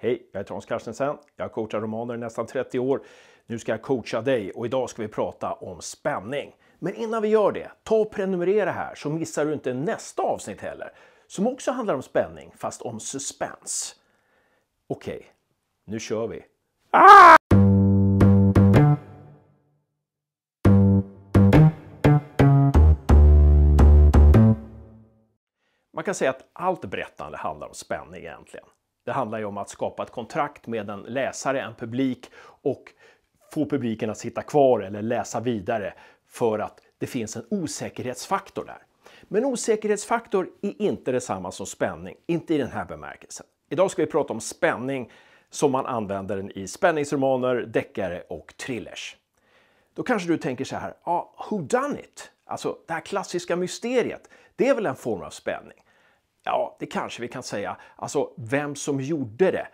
Hej, jag heter Hans Carstensen. Jag har coachat romaner i nästan 30 år. Nu ska jag coacha dig och idag ska vi prata om spänning. Men innan vi gör det, ta och prenumerera här så missar du inte nästa avsnitt heller. Som också handlar om spänning, fast om suspense. Okej, nu kör vi. Ah! Man kan säga att allt berättande handlar om spänning egentligen. Det handlar ju om att skapa ett kontrakt med en läsare, en publik och få publiken att sitta kvar eller läsa vidare för att det finns en osäkerhetsfaktor där. Men osäkerhetsfaktor är inte detsamma som spänning, inte i den här bemärkelsen. Idag ska vi prata om spänning som man använder den i spänningsromaner, deckare och thrillers. Då kanske du tänker så här, ja, ah, who done it? Alltså det här klassiska mysteriet, det är väl en form av spänning? Ja, det kanske vi kan säga. Alltså vem som gjorde det.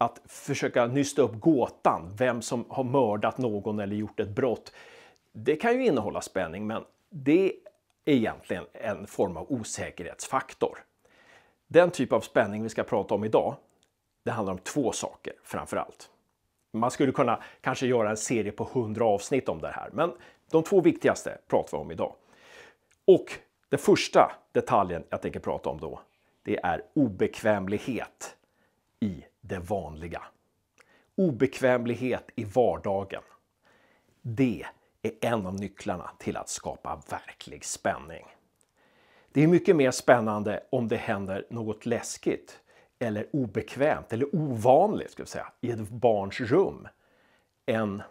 Att försöka nysta upp gåtan, vem som har mördat någon eller gjort ett brott. Det kan ju innehålla spänning, men det är egentligen en form av osäkerhetsfaktor. Den typ av spänning vi ska prata om idag, det handlar om två saker framför allt. Man skulle kunna kanske göra en serie på 100 avsnitt om det här, men de två viktigaste pratar vi om idag. Och den första detaljen jag tänker prata om då, det är obekvämlighet i det vanliga. Obekvämlighet i vardagen. Det är en av nycklarna till att skapa verklig spänning. Det är mycket mer spännande om det händer något läskigt eller obekvämt eller ovanligt ska vi säga, i ett barns rum än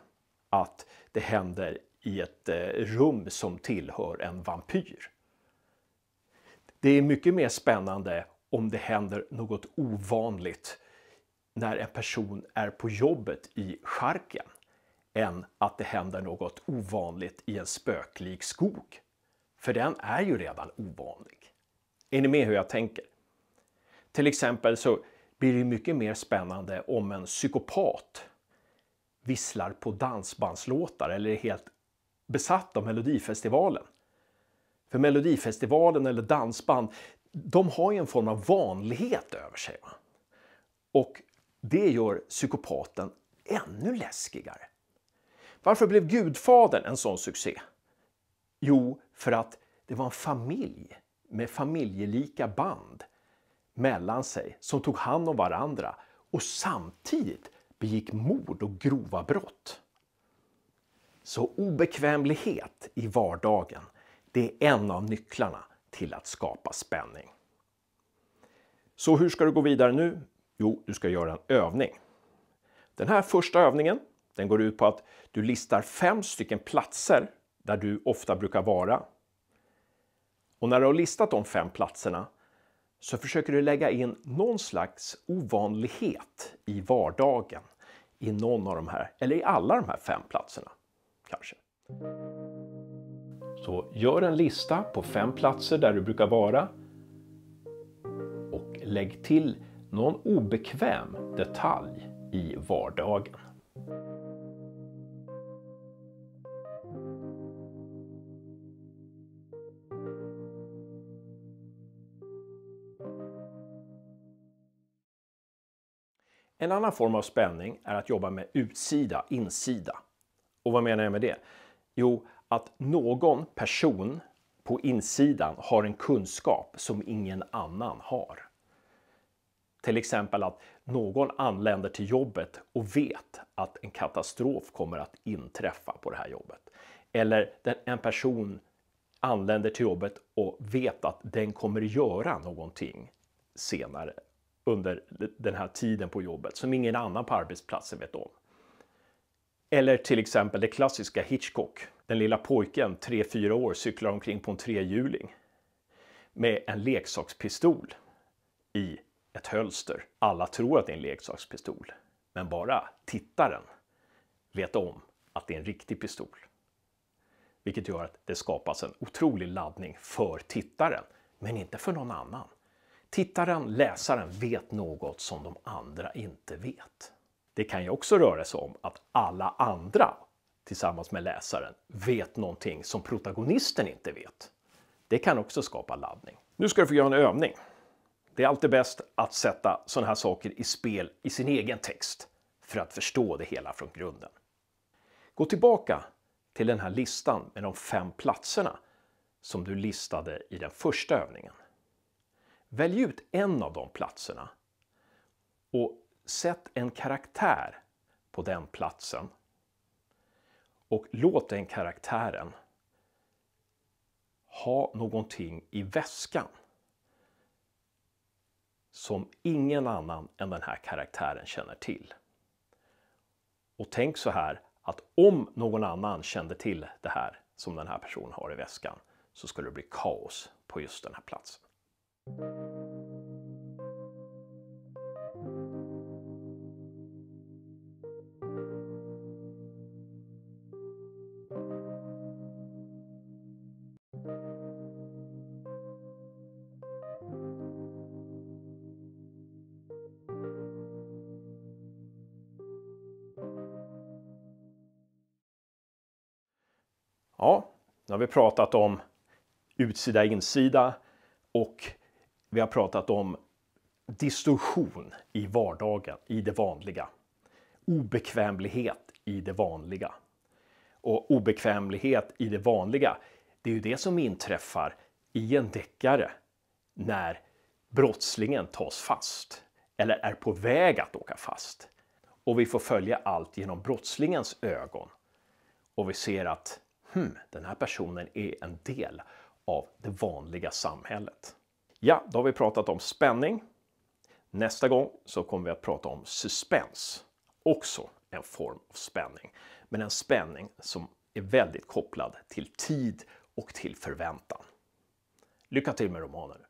att det händer i ett eh, rum som tillhör en vampyr. Det är mycket mer spännande om det händer något ovanligt när en person är på jobbet i charken än att det händer något ovanligt i en spöklik skog. För den är ju redan ovanlig. Är ni med hur jag tänker? Till exempel så blir det mycket mer spännande om en psykopat visslar på dansbandslåtar eller är helt besatt av Melodifestivalen för Melodifestivalen eller dansband, de har ju en form av vanlighet över sig. Va? Och det gör psykopaten ännu läskigare. Varför blev Gudfadern en sån succé? Jo, för att det var en familj med familjelika band mellan sig som tog hand om varandra och samtidigt begick mord och grova brott. Så obekvämlighet i vardagen det är en av nycklarna till att skapa spänning. Så hur ska du gå vidare nu? Jo, du ska göra en övning. Den här första övningen den går ut på att du listar fem stycken platser där du ofta brukar vara. Och när du har listat de fem platserna så försöker du lägga in någon slags ovanlighet i vardagen i någon av de här, eller i alla de här fem platserna. Kanske. Så gör en lista på fem platser där du brukar vara och lägg till någon obekväm detalj i vardagen. En annan form av spänning är att jobba med utsida, insida. Och vad menar jag med det? Jo, att någon person på insidan har en kunskap som ingen annan har. Till exempel att någon anländer till jobbet och vet att en katastrof kommer att inträffa på det här jobbet. Eller en person anländer till jobbet och vet att den kommer göra någonting senare under den här tiden på jobbet som ingen annan på arbetsplatsen vet om. Eller till exempel det klassiska Hitchcock den lilla pojken, 3-4 år, cyklar omkring på en trehjuling med en leksakspistol i ett hölster. Alla tror att det är en leksakspistol, men bara tittaren vet om att det är en riktig pistol. Vilket gör att det skapas en otrolig laddning för tittaren, men inte för någon annan. Tittaren, läsaren, vet något som de andra inte vet. Det kan ju också röra sig om att alla andra tillsammans med läsaren vet någonting som protagonisten inte vet. Det kan också skapa laddning. Nu ska du få göra en övning. Det är alltid bäst att sätta sådana här saker i spel i sin egen text för att förstå det hela från grunden. Gå tillbaka till den här listan med de fem platserna som du listade i den första övningen. Välj ut en av de platserna och sätt en karaktär på den platsen och låt den karaktären ha någonting i väskan som ingen annan än den här karaktären känner till. Och tänk så här att om någon annan kände till det här som den här personen har i väskan så skulle det bli kaos på just den här platsen. Ja, nu har vi pratat om utsida, insida och vi har pratat om distorsion i vardagen, i det vanliga. Obekvämlighet i det vanliga. Och obekvämlighet i det vanliga, det är ju det som inträffar i en deckare när brottslingen tas fast eller är på väg att åka fast. Och vi får följa allt genom brottslingens ögon. Och vi ser att hmm, den här personen är en del av det vanliga samhället. Ja, då har vi pratat om spänning. Nästa gång så kommer vi att prata om suspens. Också en form av spänning, men en spänning som är väldigt kopplad till tid och till förväntan. Lycka till med romanen!